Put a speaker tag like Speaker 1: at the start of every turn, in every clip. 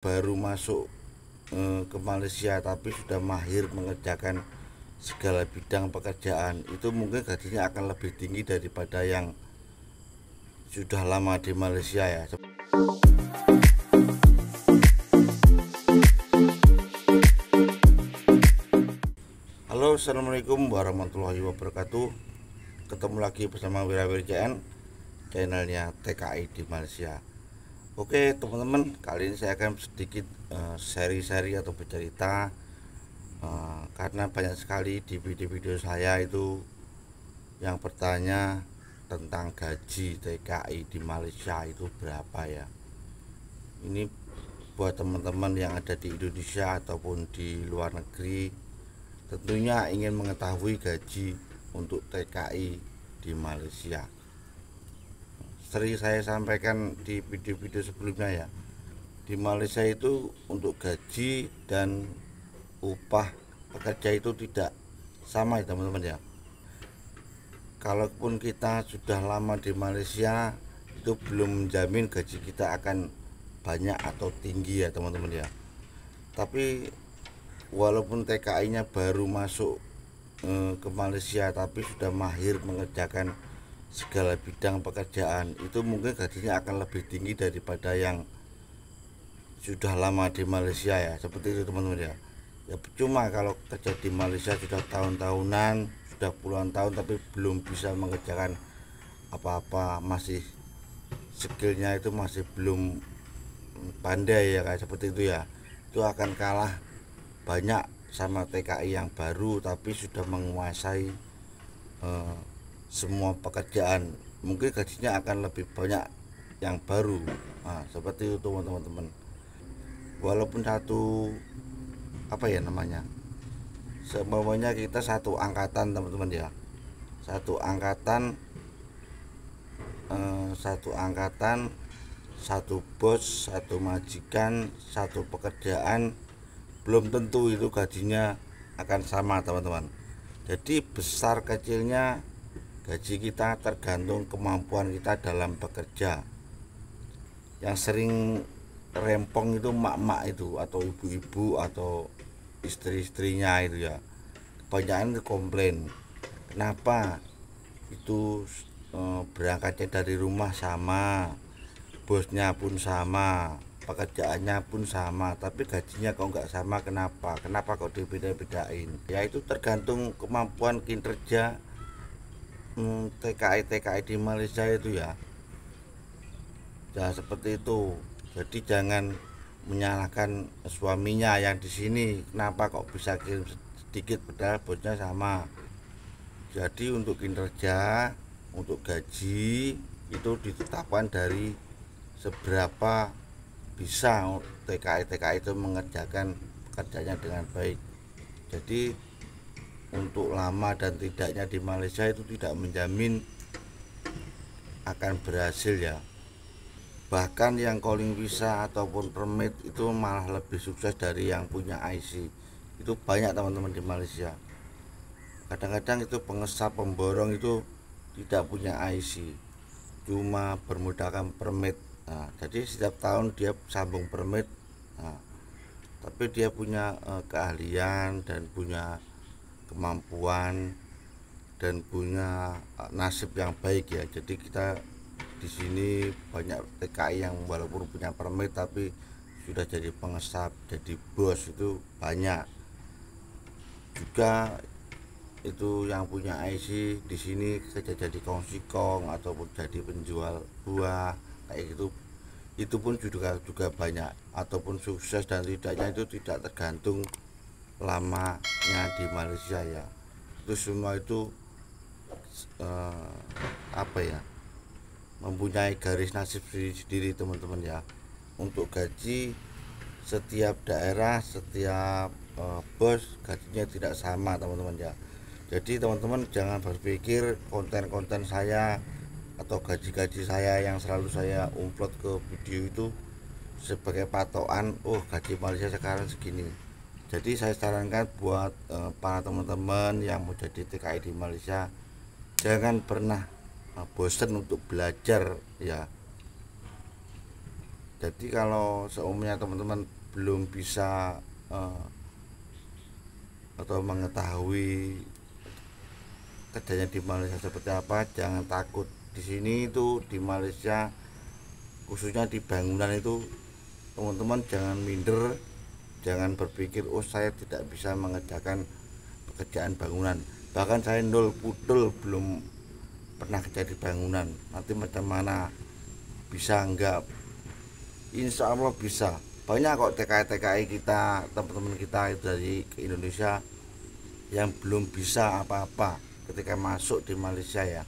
Speaker 1: baru masuk eh, ke Malaysia tapi sudah mahir mengerjakan segala bidang pekerjaan itu mungkin gajinya akan lebih tinggi daripada yang sudah lama di Malaysia ya. Halo assalamualaikum warahmatullahi wabarakatuh ketemu lagi bersama Wirawir channelnya TKI di Malaysia Oke teman-teman kali ini saya akan sedikit eh, seri-seri uh, atau bercerita uh, karena banyak sekali di video-video saya itu yang bertanya tentang gaji TKI di Malaysia itu berapa ya ini buat teman-teman yang ada di Indonesia ataupun di luar negeri tentunya ingin mengetahui gaji untuk TKI di Malaysia sering saya sampaikan di video-video sebelumnya ya di Malaysia itu untuk gaji dan upah pekerja itu tidak sama ya teman-teman ya kalaupun kita sudah lama di Malaysia itu belum menjamin gaji kita akan banyak atau tinggi ya teman-teman ya tapi walaupun TKI nya baru masuk eh, ke Malaysia tapi sudah mahir mengerjakan segala bidang pekerjaan itu mungkin gajinya akan lebih tinggi daripada yang sudah lama di Malaysia ya seperti itu teman-teman ya ya cuma kalau kerja di Malaysia sudah tahun-tahunan sudah puluhan tahun tapi belum bisa mengerjakan apa-apa masih skillnya itu masih belum pandai ya kayak seperti itu ya itu akan kalah banyak sama TKI yang baru tapi sudah menguasai eh, semua pekerjaan mungkin gajinya akan lebih banyak yang baru nah, seperti itu teman-teman walaupun satu apa ya namanya semuanya kita satu angkatan teman-teman ya satu angkatan eh, satu angkatan satu bos satu majikan satu pekerjaan belum tentu itu gajinya akan sama teman-teman jadi besar kecilnya Gaji kita tergantung kemampuan kita dalam bekerja. Yang sering rempong itu mak-mak itu atau ibu-ibu atau istri-istrinya itu ya. Kebanyakan komplain. Kenapa itu eh, berangkatnya dari rumah sama, bosnya pun sama, pekerjaannya pun sama tapi gajinya kok nggak sama kenapa kenapa kok dibeda-bedain ya itu tergantung kemampuan kinerja Hmm, TKI TKI di Malaysia itu ya ya seperti itu jadi jangan menyalahkan suaminya yang di sini kenapa kok bisa kirim sedikit padahal bosnya sama jadi untuk kinerja untuk gaji itu ditetapkan dari seberapa bisa TKI TKI itu mengerjakan pekerjaannya dengan baik jadi untuk lama dan tidaknya di Malaysia itu tidak menjamin akan berhasil ya bahkan yang calling visa ataupun permit itu malah lebih sukses dari yang punya IC itu banyak teman-teman di Malaysia kadang-kadang itu pengesap pemborong itu tidak punya IC cuma bermodalkan permit nah, jadi setiap tahun dia sambung permit nah, tapi dia punya uh, keahlian dan punya kemampuan dan punya uh, nasib yang baik ya jadi kita di sini banyak TKI yang walaupun punya permit tapi sudah jadi pengesap jadi bos itu banyak juga itu yang punya IC di sini kerja jadi kongsi kong ataupun jadi penjual buah kayak gitu itu pun juga juga banyak ataupun sukses dan tidaknya itu tidak tergantung lamanya di Malaysia ya itu semua itu eh, apa ya mempunyai garis nasib sendiri teman-teman ya untuk gaji setiap daerah setiap eh, bos gajinya tidak sama teman-teman ya jadi teman-teman jangan berpikir konten-konten saya atau gaji-gaji saya yang selalu saya upload ke video itu sebagai patokan oh gaji Malaysia sekarang segini jadi saya sarankan buat e, para teman-teman yang mau jadi TKI di Malaysia jangan pernah e, bosen untuk belajar ya jadi kalau seumumnya teman-teman belum bisa e, atau mengetahui kerjanya di Malaysia seperti apa jangan takut di sini itu di Malaysia khususnya di bangunan itu teman-teman jangan minder jangan berpikir oh saya tidak bisa mengerjakan pekerjaan bangunan bahkan saya nol putul belum pernah kerja di bangunan nanti macam mana bisa enggak insya Allah bisa banyak kok TKI-TKI e kita teman-teman kita dari Indonesia yang belum bisa apa-apa ketika masuk di Malaysia ya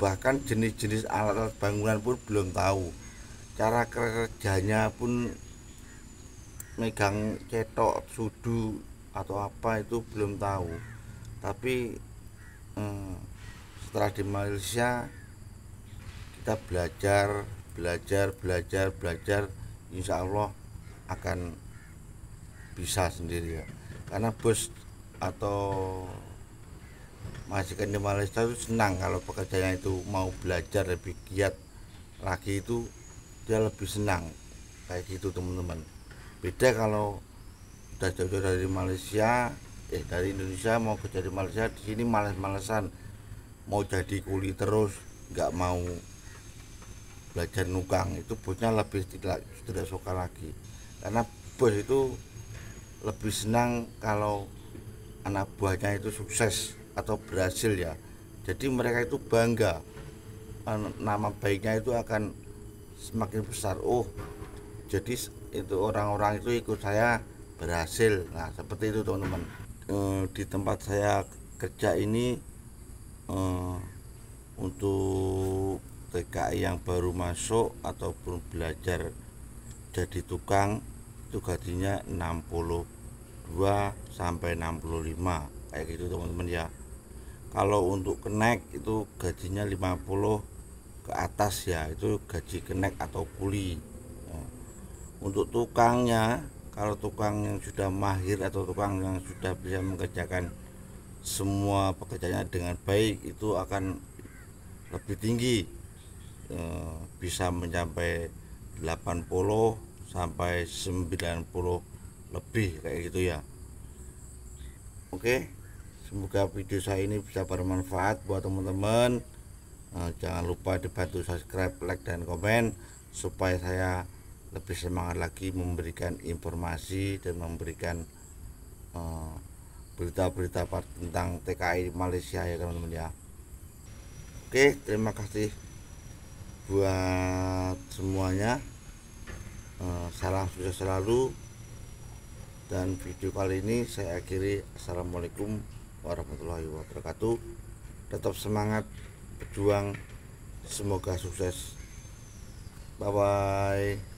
Speaker 1: bahkan jenis-jenis alat-alat bangunan pun belum tahu cara kerjanya pun megang cetok sudu atau apa itu belum tahu tapi hmm, setelah di Malaysia kita belajar belajar belajar belajar insya Allah akan bisa sendiri ya karena bos atau masih di Malaysia itu senang kalau pekerjaannya itu mau belajar lebih giat lagi itu dia lebih senang kayak gitu teman-teman beda kalau udah jauh-jauh dari Malaysia eh dari Indonesia mau kerja di Malaysia di sini males-malesan mau jadi kuli terus nggak mau belajar nukang itu bosnya lebih tidak tidak suka lagi karena bos itu lebih senang kalau anak buahnya itu sukses atau berhasil ya jadi mereka itu bangga nama baiknya itu akan semakin besar oh jadi itu orang-orang itu ikut saya berhasil nah seperti itu teman-teman e, di tempat saya kerja ini e, untuk TKI yang baru masuk ataupun belajar jadi tukang itu gajinya 62 sampai 65 kayak gitu teman-teman ya kalau untuk kenek itu gajinya 50 ke atas ya itu gaji kenek atau kuli untuk tukangnya kalau tukang yang sudah mahir atau tukang yang sudah bisa mengerjakan semua pekerjaannya dengan baik itu akan lebih tinggi eh, bisa mencapai 80 sampai 90 lebih kayak gitu ya oke semoga video saya ini bisa bermanfaat buat teman-teman eh, jangan lupa dibantu subscribe like dan komen supaya saya lebih semangat lagi memberikan informasi dan memberikan eh, berita-berita uh, tentang TKI Malaysia ya teman-teman ya oke terima kasih buat semuanya uh, salam sukses selalu dan video kali ini saya akhiri assalamualaikum warahmatullahi wabarakatuh tetap semangat berjuang semoga sukses bye bye